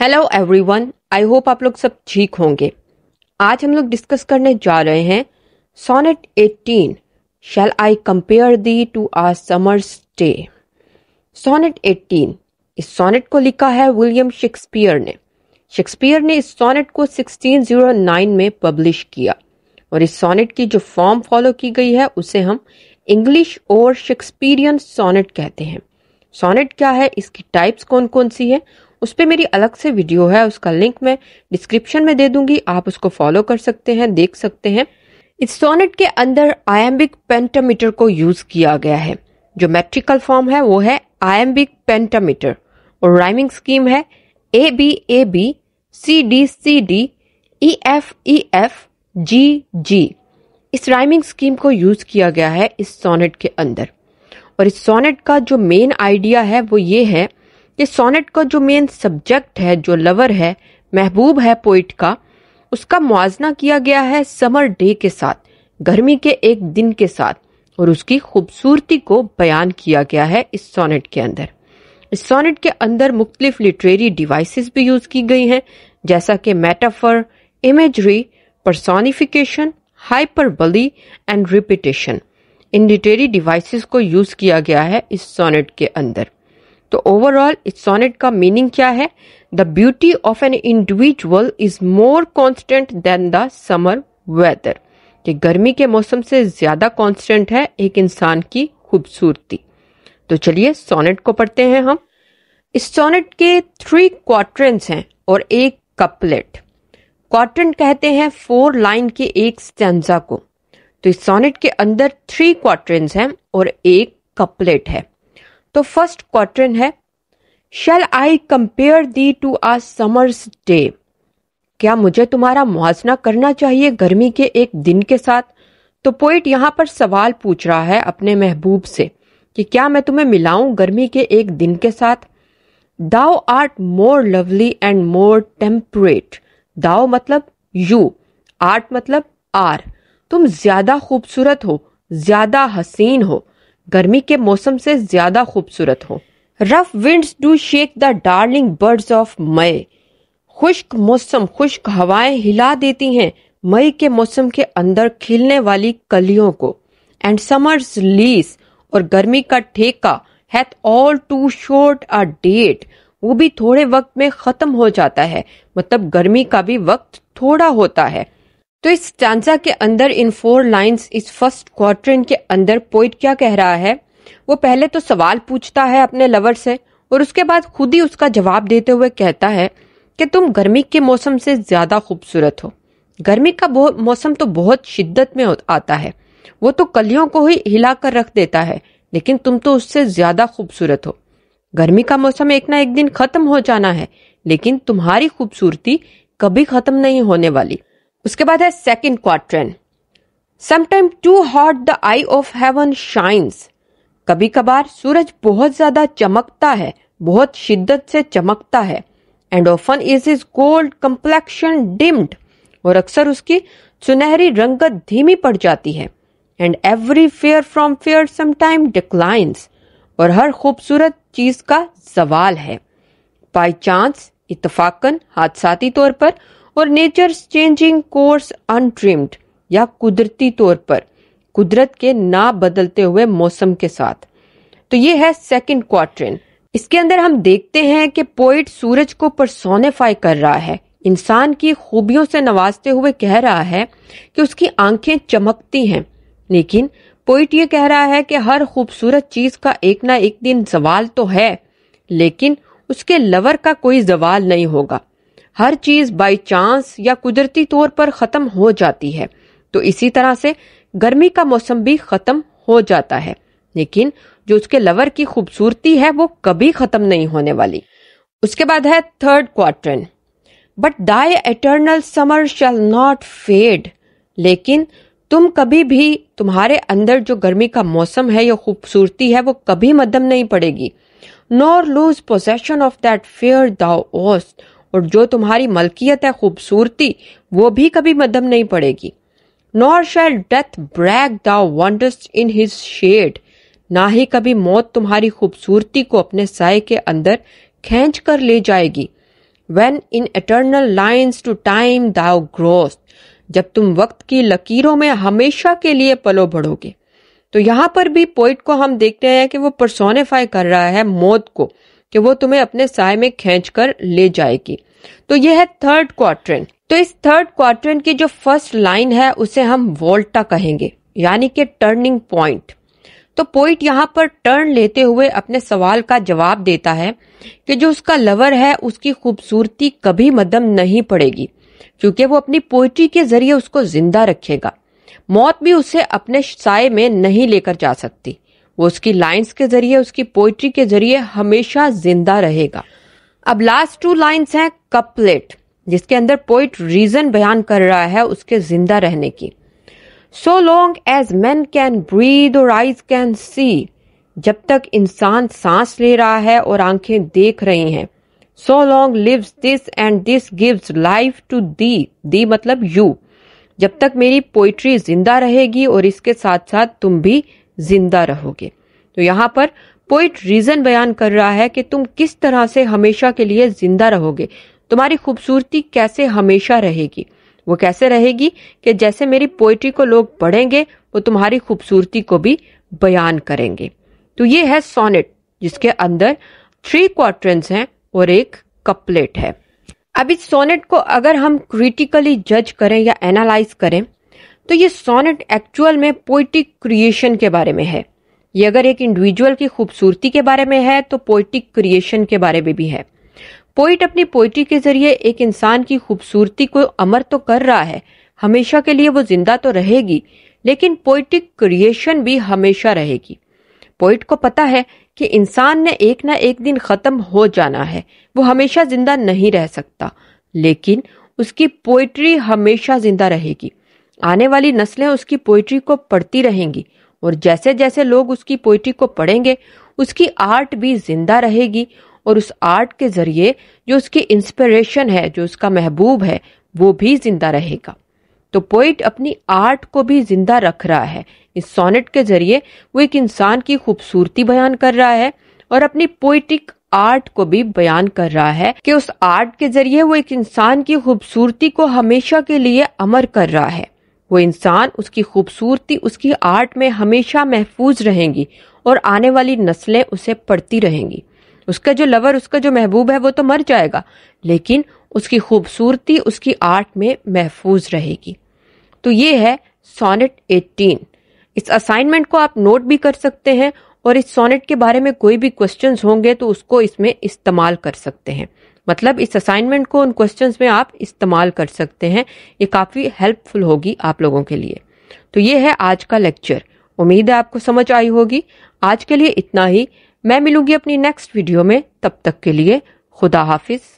hello everyone I hope आप लोग सब ठीक होंगे आज हम लोग डिस्कस करने जा रहे हैं sonnet eighteen shall I compare thee to a summer's day sonnet eighteen इस सोनेट को लिखा है विलियम शेक्सपियर ने शेक्सपियर ने इस सोनेट को 1609 में पब्लिश किया और इस सोनेट की जो फॉर्म फॉलो की गई है उसे हम इंग्लिश और शेक्सपीरियन सोनेट कहते हैं सोनेट क्या है इसकी टाइप्स कौन कौन सी है उस पर मेरी अलग से वीडियो है उसका लिंक मैं डिस्क्रिप्शन में दे दूंगी आप उसको फॉलो कर सकते हैं देख सकते हैं इस सोनेट के अंदर आयम्बिक पेंटामीटर को यूज किया गया है जो मेट्रिकल फॉर्म है वो है आयम्बिक पेंटामीटर और राइमिंग स्कीम है A B A B C D C D E F E F G G इस राइमिंग स्कीम को यूज किया गया है इस सोनेट के अंदर और इस सोनेट का जो मेन आइडिया है वो ये है कि सोनेट का जो मेन सब्जेक्ट है जो लवर है महबूब है पोइट का उसका मुआजना किया गया है समर डे के साथ गर्मी के एक दिन के साथ और उसकी खूबसूरती को बयान किया गया है इस सोनेट के अंदर इस सोनेट के अंदर मुख्तलिफ लिटरेरी डिवाइसेस भी यूज की गई हैं जैसा कि metaphor imagery personification hyperbole and repetition इन लिटरेरी डिवाइसेस को यूज किया गया है इस सोनेट के अंदर तो ओवरऑल इस सोनेट का मीनिंग क्या है the beauty of an individual is more constant than the summer weather कि गर्मी के मौसम से ज्यादा कॉन्स्टेंट है एक इंसान की खूबसूरती तो चलिए सोनेट को पढ़ते हैं हम इस सोनेट के थ्री क्वार्टेंट्स हैं और एक कपलेट क्वार्टेंट कहते हैं फोर लाइन के एक स्टेंजा को तो इस सोनेट के अंदर थ्री क्वार्टेंट्स हैं और एक कपलेट है तो फर्स्ट क्वार्टन है shall I compare thee to a summer's day क्या मुझे तुम्हारा मुआजना करना चाहिए गर्मी के एक दिन के साथ तो पोइट यहां पर सवाल पूछ रहा है अपने महबूब से कि क्या मैं तुम्हें मिलाऊं गर्मी के एक दिन के साथ thou art more lovely and more temperate thou मतलब यू आर्ट मतलब आर तुम ज्यादा खूबसूरत हो ज्यादा हसीन हो गर्मी के मौसम से ज्यादा खूबसूरत हो rough winds do shake the darling birds of May खुश्क मौसम खुश्क हवाएं हिला देती हैं मई के मौसम के अंदर खिलने वाली कलियों को एंड समर्स लीस और गर्मी का ठेका hath all too short a date वो भी थोड़े वक्त में खत्म हो जाता है मतलब गर्मी का भी वक्त थोड़ा होता है तो इस स्टांजा के अंदर इन फोर लाइंस इस फर्स्ट क्वार्टर के अंदर पोइट क्या कह रहा है वो पहले तो सवाल पूछता है अपने लवर से और उसके बाद खुद ही उसका जवाब देते हुए कहता है कि तुम गर्मी के मौसम से ज्यादा खूबसूरत हो गर्मी का मौसम तो बहुत शिद्दत में आता है वो तो कलियों को ही हिला कर रख देता है लेकिन तुम तो उससे ज्यादा खूबसूरत हो गर्मी का मौसम एक ना एक दिन खत्म हो जाना है लेकिन तुम्हारी खूबसूरती कभी खत्म नहीं होने वाली उसके बाद है second quatrain sometime too hot the eye of heaven shines कभी कभार सूरज बहुत ज्यादा चमकता है बहुत शिद्दत से चमकता है and often is his gold complexion dimmed और अक्सर उसकी सुनहरी रंगत धीमी पड़ जाती है and every fair from fair sometime declines और हर खूबसूरत चीज का सवाल है बाई चांस इतफाकन हादसाती तौर पर और नेचर चेंजिंग कोर्स अनड्रीम्ड या कुदरती तौर पर कुदरत के ना बदलते हुए मौसम के साथ तो ये है सेकंड क्वार्ट्रेन इसके अंदर हम देखते हैं कि पोइट सूरज को परसोनिफाई कर रहा है इंसान की खूबियों से नवाजते हुए कह रहा है कि उसकी आंखें चमकती हैं लेकिन पोइट ये कह रहा है कि हर खूबसूरत चीज का एक ना एक दिन जवाल तो है लेकिन उसके लवर का कोई जवाल नहीं होगा हर चीज़ बाई चांस या कुदरती तौर पर ख़त्म हो जाती है तो इसी तरह से गर्मी का मौसम भी ख़त्म हो जाता है लेकिन जो उसके लवर की खूबसूरती है वो कभी ख़त्म नहीं होने वाली उसके बाद है third quatrain but thy eternal summer shall not fade लेकिन तुम कभी भी तुम्हारे अंदर जो गर्मी का मौसम है या खूबसूरती है वो कभी मदम नहीं पड़ेगी nor lose possession of that fair thou owest और जो तुम्हारी मलकियत है खूबसूरती वो भी कभी मदम नहीं पड़ेगी nor shall death brag thou wanderest in his shade ना ही कभी मौत तुम्हारी खूबसूरती को अपने साय के अंदर खींच कर ले जाएगी when in eternal lines to time thou grow'st जब तुम वक्त की लकीरों में हमेशा के लिए पलो बढ़ोगे तो यहाँ पर भी पोइट को हम देखते हैं कि वो परसोनिफाई कर रहा है मौत को कि वो तुम्हें अपने साय में खींच कर ले जाएगी तो ये है थर्ड क्वार्टन तो इस थर्ड क्वार्टन की जो फर्स्ट लाइन है उसे हम वोल्टा कहेंगे यानी कि टर्निंग पॉइंट तो पोइट यहाँ पर टर्न लेते हुए अपने सवाल का जवाब देता है कि जो उसका लवर है उसकी खूबसूरती कभी मदम नहीं पड़ेगी क्योंकि वो अपनी पोइट्री के जरिए उसको जिंदा रखेगा मौत भी उसे अपने साय में नहीं लेकर जा सकती वो उसकी लाइंस के जरिए उसकी पोइट्री के जरिए हमेशा जिंदा रहेगा अब लास्ट टू लाइंस हैं कपलेट जिसके अंदर पोइट रीजन बयान कर रहा है उसके जिंदा रहने की so long as men can breathe और आइज कैन सी जब तक इंसान सांस ले रहा है और आंखें देख रही हैं so long lives this and this gives life to thee thee मतलब यू जब तक मेरी पोइट्री जिंदा रहेगी और इसके साथ साथ तुम भी जिंदा रहोगे तो यहाँ पर पोइट रीजन बयान कर रहा है कि तुम किस तरह से हमेशा के लिए जिंदा रहोगे तुम्हारी खूबसूरती कैसे हमेशा रहेगी वो कैसे रहेगी कि जैसे मेरी पोइट्री को लोग पढ़ेंगे वो तुम्हारी खूबसूरती को भी बयान करेंगे तो ये है सोनेट जिसके अंदर थ्री क्वार्टर्स हैं और एक कपलेट है अब इस सोनेट को अगर हम क्रिटिकली जज करें या एनालाइज करें तो ये सोनेट एक्चुअल में पोइटिक क्रिएशन के बारे में है ये अगर एक इंडिविजुअल की खूबसूरती के बारे में है तो पोइटिक क्रिएशन के बारे में भी है पोइट अपनी पोइट्री के जरिए एक इंसान की खूबसूरती को अमर तो कर रहा है हमेशा के लिए वो जिंदा तो रहेगी लेकिन पोइटिक क्रिएशन भी हमेशा रहेगी पोइट को पता है कि इंसान ने एक ना एक दिन खत्म हो जाना है वो हमेशा जिंदा नहीं रह सकता लेकिन उसकी पोइट्री हमेशा जिंदा रहेगी आने वाली नस्लें उसकी पोइट्री को पढ़ती रहेंगी और जैसे जैसे लोग उसकी पोइट्री को पढ़ेंगे उसकी आर्ट भी जिंदा रहेगी और उस आर्ट के जरिए जो उसकी इंस्पिरेशन है जो उसका महबूब है वो भी जिंदा रहेगा तो पोइट अपनी आर्ट को भी जिंदा रख रहा है इस सोनेट के जरिए वो एक इंसान की खूबसूरती बयान कर रहा है और अपनी पोइटिक आर्ट को भी बयान कर रहा है कि उस आर्ट के जरिए वो एक इंसान की खूबसूरती को हमेशा के लिए अमर कर रहा है वो इंसान उसकी खूबसूरती उसकी आर्ट में हमेशा महफूज रहेंगी और आने वाली नस्लें उसे पढ़ती रहेंगी उसका जो लवर उसका जो महबूब है वो तो मर जाएगा लेकिन उसकी खूबसूरती उसकी आर्ट में महफूज रहेगी तो ये है सोनेट एटीन इस असाइनमेंट को आप नोट भी कर सकते हैं और इस सोनेट के बारे में कोई भी क्वेश्चंस होंगे तो उसको इसमें इस्तेमाल कर सकते हैं मतलब इस असाइनमेंट को उन क्वेश्चन में आप इस्तेमाल कर सकते हैं ये काफ़ी हेल्पफुल होगी आप लोगों के लिए तो ये है आज का लेक्चर उम्मीद है आपको समझ आई होगी आज के लिए इतना ही मैं मिलूंगी अपनी नेक्स्ट वीडियो में तब तक के लिए खुदा हाफिज़